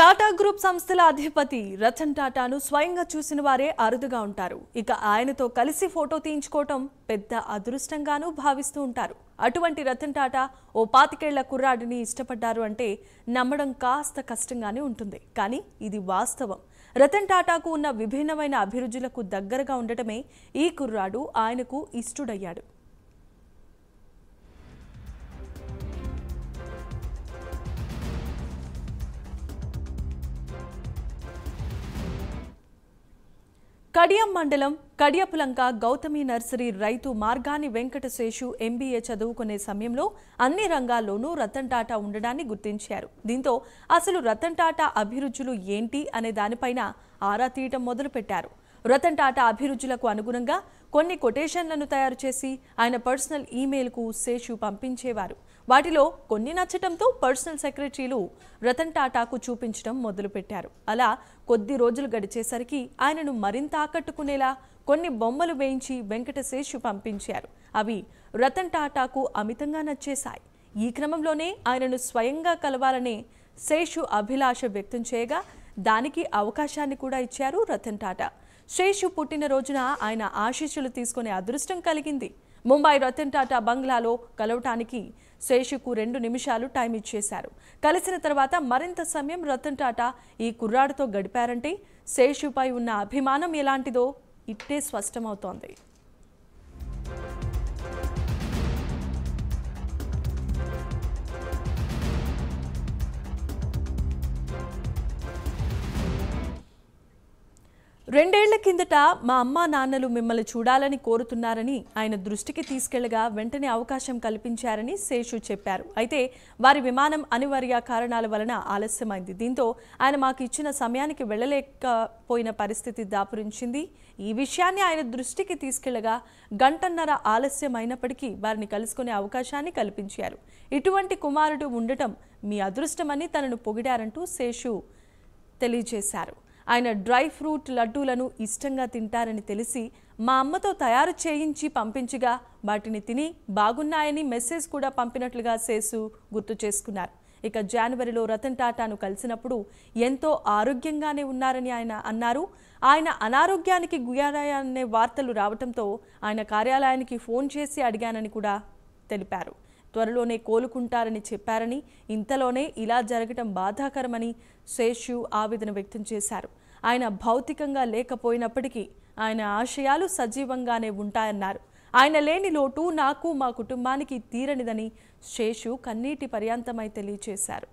Tata group సంస్థల అధిపతి రతన్ టాటాను స్వయంగా చూసిన వారే అరుదుగా ఉంటారు ఇక ఆయనతో కలిసి ఫోటో తీయించుకోవటం పెద్ద అదృష్టంగానూ భావిస్తూ ఉంటారు అటువంటి రతన్ టాటా ఓ పాతికేళ్ల కుర్రాడిని ఇష్టపడ్డారు అంటే నమ్మడం కాస్త కష్టంగానే ఉంటుంది కానీ ఇది వాస్తవం రతన్ టాటాకు ఉన్న విభిన్నమైన అభిరుచులకు దగ్గరగా ఉండటమే ఈ కుర్రాడు ఆయనకు ఇష్టడయ్యాడు కడియం మండలం కడియపులంక గౌతమి నర్సరీ రైతు మార్గాని వెంకటశేషు ఎంబీఏ చదువుకునే సమయంలో అన్ని రంగాల్లోనూ రతన్ టాటా ఉండడాన్ని గుర్తించారు దీంతో అసలు రతన్ టాటా అభిరుచులు ఏంటి అనే దానిపైన ఆరా తీయటం మొదలుపెట్టారు రతన్ టాటా అభిరుచులకు అనుగుణంగా కొన్ని కొటేషన్లను తయారు చేసి ఆయన పర్సనల్ ఈమెయిల్కు శేషు పంపించేవారు వాటిలో కొన్ని నచ్చటంతో పర్సనల్ సెక్రటరీలు రతన్ టాటాకు చూపించడం మొదలుపెట్టారు అలా కొద్ది రోజులు గడిచేసరికి ఆయనను మరింత ఆకట్టుకునేలా కొన్ని బొమ్మలు వేయించి వెంకటశేషు పంపించారు అవి రతన్ టాటాకు అమితంగా నచ్చేశాయి ఈ క్రమంలోనే ఆయనను స్వయంగా కలవాలనే శేషు అభిలాష వ్యక్తం చేయగా దానికి అవకాశాన్ని కూడా ఇచ్చారు రతన్ టాటా శేషు పుట్టినరోజున ఆయన ఆశీస్సులు తీసుకునే అదృష్టం కలిగింది ముంబై రతన్ టాటా బంగ్లాలో కలవటానికి శేషుకు రెండు నిమిషాలు టైం ఇచ్చేశారు కలిసిన తర్వాత మరింత సమయం రతన్ టాటా ఈ కుర్రాడితో గడిపారంటే శేషుపై ఉన్న అభిమానం ఎలాంటిదో ఇట్టే స్పష్టమవుతోంది రెండేళ్ల కిందట మా అమ్మా నాన్నలు మిమ్మల్ని చూడాలని కోరుతున్నారని ఆయన దృష్టికి తీసుకెళ్లగా వెంటనే అవకాశం కల్పించారని శేషు చెప్పారు అయితే వారి విమానం అనివార్య కారణాల వలన ఆలస్యమైంది దీంతో ఆయన మాకు ఇచ్చిన సమయానికి వెళ్ళలేకపోయిన పరిస్థితి దాపురించింది ఈ విషయాన్ని ఆయన దృష్టికి తీసుకెళ్లగా గంటన్నర ఆలస్యమైనప్పటికీ వారిని కలుసుకునే అవకాశాన్ని కల్పించారు ఇటువంటి కుమారుడు ఉండటం మీ అదృష్టమని తనను పొగిడారంటూ శేషు తెలియజేశారు ఆయన డ్రై ఫ్రూట్ లడ్డూలను ఇష్టంగా తింటారని తెలిసి మా అమ్మతో తయారు చేయించి పంపించగా వాటిని తిని బాగున్నాయని మెసేజ్ కూడా పంపినట్లుగా సేసు గుర్తు చేసుకున్నారు ఇక జనవరిలో రతన్ టాటాను కలిసినప్పుడు ఎంతో ఆరోగ్యంగానే ఉన్నారని ఆయన అన్నారు ఆయన అనారోగ్యానికి గుయారాయనే వార్తలు రావడంతో ఆయన కార్యాలయానికి ఫోన్ చేసి అడిగానని కూడా తెలిపారు త్వరలోనే కోలుకుంటారని చెప్పారని ఇంతలోనే ఇలా జరగటం బాధాకరమని శేషు ఆవేదన వ్యక్తం చేశారు ఆయన భౌతికంగా లేకపోయినప్పటికీ ఆయన ఆశయాలు సజీవంగానే ఉంటాయన్నారు ఆయన లేని లోటు నాకు మా కుటుంబానికి తీరనిదని శేషు కన్నీటి పర్యాంతమై తెలియచేశారు